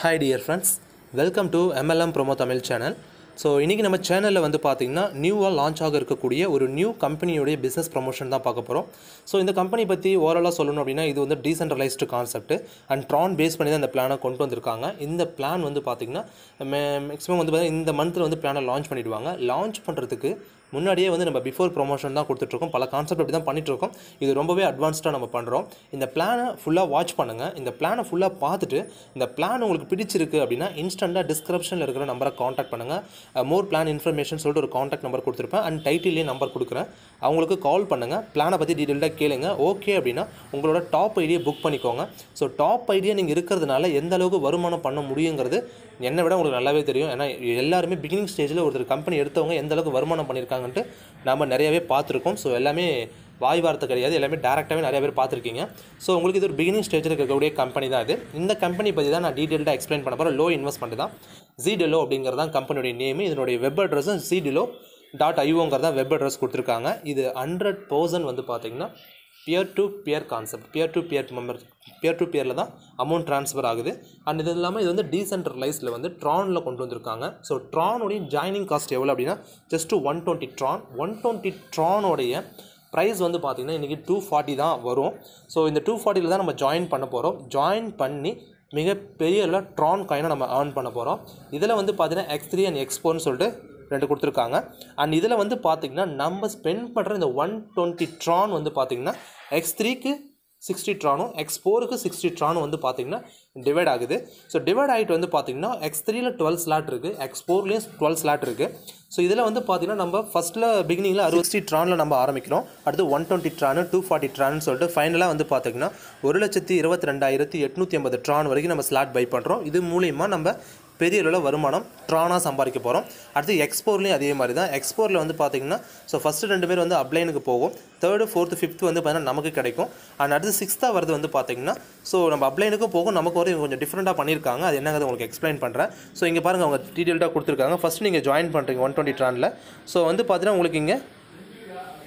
hi dear friends welcome to MLM promo Tamil channel so இன்றைக்கி நம்ம சேனலில் வந்து பார்த்திங்கன்னா நியூவாக லான்ச் ஆக இருக்கக்கூடிய ஒரு நியூ கம்பெனியுடைய பிஸ்னஸ் ப்ரமோஷன் தான் பார்க்க போகிறோம் ஸோ இந்த கம்பெனி பற்றி ஓவராலாக சொல்லணும் அப்படின்னா இது வந்து decentralised concept and Tron base பண்ணி தான் இந்த பிளானை கொண்டு வந்திருக்காங்க இந்த பிளான் வந்து பார்த்திங்கன்னா மே மேக்ஸிமம் வந்து பார்த்திங்கன்னா இந்த மந்த்தில் வந்து பிளானை லான்ச் பண்ணிவிடுவாங்க லான்ச் பண்ணுறதுக்கு முன்னாடியே வந்து நம்ம பிஃபோர் ப்ரொமோஷன் தான் கொடுத்துட்ருக்கோம் பல கான்செப்ட் அப்படி தான் பண்ணிகிட்ருக்கோம் இது ரொம்பவே அட்வான்ஸ்டாக நம்ம பண்ணுறோம் இந்த பிளானை ஃபுல்லாக வாட்ச் பண்ணுங்கள் இந்த பிளானை ஃபுல்லாக பார்த்துட்டு இந்த பிளான் உங்களுக்கு பிடிச்சிருக்கு அப்படின்னா இன்ஸ்டண்ட்டாக டிஸ்கிரிப்ஷனில் இருக்கிற நம்பரை காண்டாக்ட் பண்ணுங்கள் மோர் பிளான் இன்ஃபர்மேஷன் சொல்லிட்டு ஒரு காண்டாக்ட் நம்பர் கொடுத்துருப்பேன் அண்ட் டைட்டிலே நம்பர் கொடுக்குறேன் அவங்களுக்கு கால் பண்ணுங்கள் பிளானை பற்றி டீட்டெயில்டாக கேளுங்க ஓகே அப்படின்னா உங்களோட டாப் ஐடியை புக் பண்ணிக்கோங்க ஸோ டாப் ஐடியா நீங்கள் இருக்கிறதுனால எந்த அளவுக்கு வருமானம் பண்ண முடியுங்கிறது என்னை விட உங்களுக்கு நல்லாவே தெரியும் ஏன்னா எல்லாருமே பிகினிங் ஸ்டேஜில் ஒருத்தர் கம்பெனி எடுத்தவங்க எந்த அளவுக்கு வருமானம் பண்ணியிருக்காங்க இருக்காங்கன்ட்டு நம்ம நிறையவே பார்த்துருக்கோம் ஸோ எல்லாமே வாய் வார்த்தை கிடையாது எல்லாமே டேரெக்டாகவே நிறைய பேர் பார்த்துருக்கீங்க ஸோ உங்களுக்கு இது ஒரு பிகினிங் ஸ்டேஜில் இருக்கக்கூடிய கம்பெனி தான் இது இந்த கம்பெனி பற்றி தான் நான் டீட்டெயில்டாக எக்ஸ்பிளைன் பண்ண போகிறேன் லோ இன்வெஸ்ட்மெண்ட் தான் ஜிடெலோ அப்படிங்கிறது தான் கம்பெனியோட நேம் இதனுடைய வெப் அட்ரஸும் ஜிடெலோ டாட் ஐஓங்கிறதா வெப் அட்ரஸ் கொடுத்துருக்காங்க இது ஹண்ட்ரட் பர்சன்ட் வந்து பார்த்திங்கன்னா peer to peer concept peer to peer member peer to பியரில் தான் அமௌண்ட் ட்ரான்ஸ்ஃபர் ஆகுது அண்ட் இது இல்லாமல் இது வந்து டீசென்ட்ரலைஸில் வந்து ட்ரானில் கொண்டு வந்திருக்காங்க ஸோ ட்ரானுடைய ஜாயினிங் காஸ்ட் எவ்வளோ அப்படின்னா just one twenty Tron one twenty ட்ரானோடைய ப்ரைஸ் வந்து பார்த்திங்கன்னா இன்றைக்கி டூ ஃபார்ட்டி தான் வரும் ஸோ இந்த டூ ஃபார்ட்டியில் தான் நம்ம ஜாயின் பண்ண போகிறோம் ஜாயின் பண்ணி மிகப்பெரிய ட்ரான் காயினை நம்ம ஏர்ன் பண்ண போகிறோம் இதில் வந்து பார்த்திங்கன்னா எக்ஸ் த்ரீ அண்ட் எக்ஸ் ஃபோர்னு சொல்லிட்டு ரெண்டு கொடுத்துருக்காங்க அண்ட் இதில் வந்து பார்த்திங்கன்னா நம்ம ஸ்பெண்ட் பண்ணுற இந்த ஒன் டுவெண்ட்டி ட்ரான் வந்து பார்த்திங்கன்னா எக்ஸ் த்ரீக்கு சிக்ஸ்டி ட்ரானும் எக்ஸ் ஃபோருக்கு சிக்ஸ்டி ட்ரானும் வந்து பார்த்திங்கன்னா டிவைட் ஆகுது ஸோ டிவைட் ஆகிட்டு வந்து பார்த்திங்கன்னா எக்ஸ் த்ரீயில் டுவெல் ஸ்லாட் இருக்குது எக்ஸ் ஃபோர்லேயும் டுவெல் ஸ்லாட் இருக்குது ஸோ இதில் வந்து பார்த்திங்கன்னா நம்ம ஃபஸ்ட்டில் பிகினிங்கில் அறுபத்தி ட்ரானில் நம்ம ஆரம்பிக்கிறோம் அடுத்து one twenty Tron two forty ட்ரான்னு சொல்லிட்டு ஃபைனலாக வந்து பார்த்திங்கன்னா ஒரு லட்சத்தி இருபத்தி ரெண்டாயிரத்தி எட்நூற்றி ஐம்பது ட்ரான் வரைக்கும் நம்ம ஸ்லாட் பை பண்ணுறோம் இது மூலிமா நம்ம பெரிய அளவில் வருமானம் ட்ரானாக சம்பாதிக்க போகிறோம் அடுத்து எக்ஸ்போர்ட்லேயும் அதே மாதிரி தான் எக்ஸ்போர்ட்டில் வந்து பார்த்திங்கன்னா ஸோ ஃபஸ்ட்டு ரெண்டு பேர் வந்து அப்ளைனுக்கு போகும் தேர்டு ஃபோர்த்து ஃபிஃப்த்து வந்து பார்த்திங்கன்னா நமக்கு கிடைக்கும் அண்ட் அடுத்து சிக்ஸ்த்தாக வரது வந்து பார்த்திங்கன்னா ஸோ நம்ம அப்ளைனுக்கும் போகும் நமக்கு வரையும் கொஞ்சம் டிஃப்ரெண்ட்டாக பண்ணியிருக்காங்க அது என்னங்கிறது உங்களுக்கு எக்ஸ்பிளைன் பண்ணுறேன் ஸோ இங்கே பாருங்கள் அவங்க டீட்டெயில்டாக கொடுத்துருக்காங்க ஃபஸ்ட்டு நீங்கள் ஜாயின் பண்ணுறீங்க ஒன் டுவெண்ட்டி ட்ரானில் ஸோ வந்து பார்த்தீங்கன்னா உங்களுக்கு இங்கே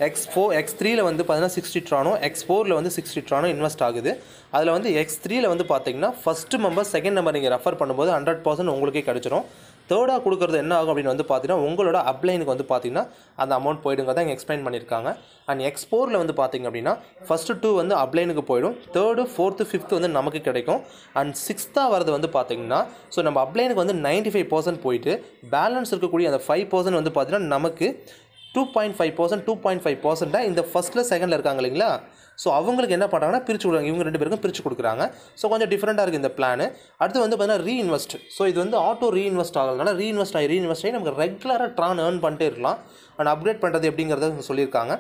எக்ஸ் ஃபோர் எக்ஸ் த்ரீயில் வந்து பார்த்தீங்கன்னா சிக்ஸ்டி ட்ரானோ எக்ஸ் ஃபோரில் வந்து சிக்ஸ்டி ட்ரானோ இன்வெஸ்ட் ஆகுது அதில் வந்து எக்ஸ் த்ரீயில் வந்து பார்த்தீங்கன்னா ஃபஸ்ட்டு மெம்பர் செகண்ட் நம்பர் நீங்கள் ரெஃபர் பண்ணும்போது ஹண்ட்ரட் பர்சன்ட் உங்களுக்கே கிடச்சிரும் தேர்டாக கொடுக்குறது என்ன ஆகும் அப்படின்னு வந்து பார்த்தீங்கன்னா உங்களோட அப்ளைனுக்கு வந்து பார்த்தீங்கன்னா அந்த அமௌண்ட் போயிடுங்க தான் இங்கே எக்ஸ்பிளைன் பண்ணியிருக்காங்க அண்ட் எக்ஸ்போரில் வந்து பார்த்திங்க அப்படின்னா ஃபஸ்ட்டு டூ வந்து அப்ளைனுக்கு போயிடும் தேர்டு ஃபோர்த்து ஃபிஃப்த்து வந்து நமக்கு கிடைக்கும் அண்ட் சிக்ஸ்த்தாக வரது வந்து பார்த்தீங்கன்னா ஸோ நம்ம அப்ளைனுக்கு வந்து நைன்ட்டி ஃபைவ் பர்சன்ட் போயிட்டு பேலன்ஸ் இருக்கக்கூடிய அந்த ஃபைவ் பர்சன்ட் வந்து பார்த்தீங்கன்னா நமக்கு two point five percent two point five பர்சன்ட்டாக இந்த ஃபஸ்ட்டில் செகண்டில் இருக்காங்க இல்லைங்களா ஸோ அவங்களுக்கு என்ன பண்ணுறாங்கன்னா பிரித்து கொடுக்குறாங்க இவங்க ரெண்டு பேருக்கும் பிரித்து கொடுக்குறாங்க ஸோ கொஞ்சம் டிஃப்ரெண்ட்டாக இருக்குது இந்த பிளான் அடுத்து வந்து பார்த்தீங்கன்னா ரீஇன்வெஸ்ட் ஸோ இது வந்து ஆட்டோ ரீஇன்வெஸ்ட் ஆகிறதுனால ரீஇன்வெஸ்ட் ஆகி ரீஇன்வெஸ்ட் ஆகி நமக்கு ரெகுலராக ட்ரான் ஏர்ன் பண்ணிட்டே இருக்கலாம் அண்ட் அப்டேட் பண்ணுறது அப்படிங்கிறத சொல்லியிருக்காங்க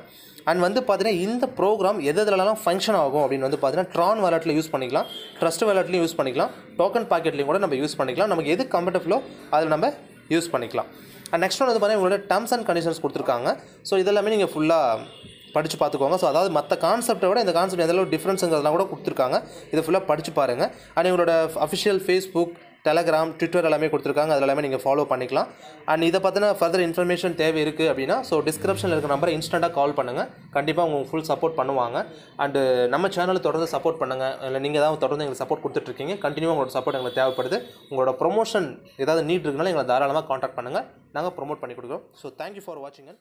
அண்ட் வந்து பார்த்தீங்கன்னா இந்த ப்ரோக்ராம் எது எதுலலாம் ஃபங்க்ஷன் ஆகும் அப்படின்னு வந்து பார்த்தீங்கன்னா ட்ரான் வேலட்டில் யூஸ் பண்ணிக்கலாம் ட்ரஸ்ட் வேலட்லையும் யூஸ் பண்ணிக்கலாம் டோக்கன் பாக்கெட்லையும் கூட நம்ம யூஸ் பண்ணிக்கலாம் நமக்கு எது கம்ஃபர்டபுளோ அதில் நம்ம யூஸ் பண்ணிக்கலாம் அண்ட் நெக்ஸ்ட் ஒன்று வந்து பார்த்தீங்கன்னா உங்களோட டேர்ம்ஸ் அண்ட் கண்டிஷன்ஸ் கொடுத்துருக்காங்க ஸோ இதெல்லாமே நீங்கள் ஃபுல்லாக படித்து பார்த்துக்கோங்க ஸோ அதாவது மற்ற கான்செப்டை விட இந்த கான்செப்ட் எந்த டிஃப்ரென்ஸுங்கிறதுலாம் கூட கொடுத்துருக்காங்க இதை ஃபுல்லாக படித்து பாருங்கள் அண்ட் இவங்களோட அஃபிஷியல் ஃபேஸ்புக் டெலகிராம் ட்விட்டர் எல்லாமே கொடுத்துருக்காங்க அதில் எல்லாமே நீங்கள் ஃபாலோ பண்ணிக்கலாம் அண்ட் இதை பற்றின ஃபர்தர் இன்ஃபர்மேஷன் தேவை இருக்குது அப்படின்னா ஸோ டிஸ்கிரிப்ஷனில் இருக்கிற நம்பரை இன்ஸ்டண்ட்டாக கால் பண்ணுங்கள் கண்டிப்பாக உங்களுக்கு ஃபுல் சப்போர்ட் பண்ணுவாங்க அண்டு நம்ம சேனலை தொடர்ந்து சப்போர்ட் பண்ணுங்கள் இல்லை நீங்கள் தான் தொடர்ந்து எங்களுக்கு சப்போர்ட் கொடுத்துட்ருக்கீங்க கண்டினியூவாக உங்களோட சப்போர்ட் எங்களுக்கு தேவைப்படுது உங்களோட ப்ரொமோஷன் ஏதாவது நீட் இருக்குதுனால எங்களை தாராளமாக காண்டாக்ட் பண்ணுங்கள் நாங்கள் ப்ரொமோட் பண்ணி கொடுக்குறோம் ஸோ தேங்க்யூ ஃபார் வாட்சிங்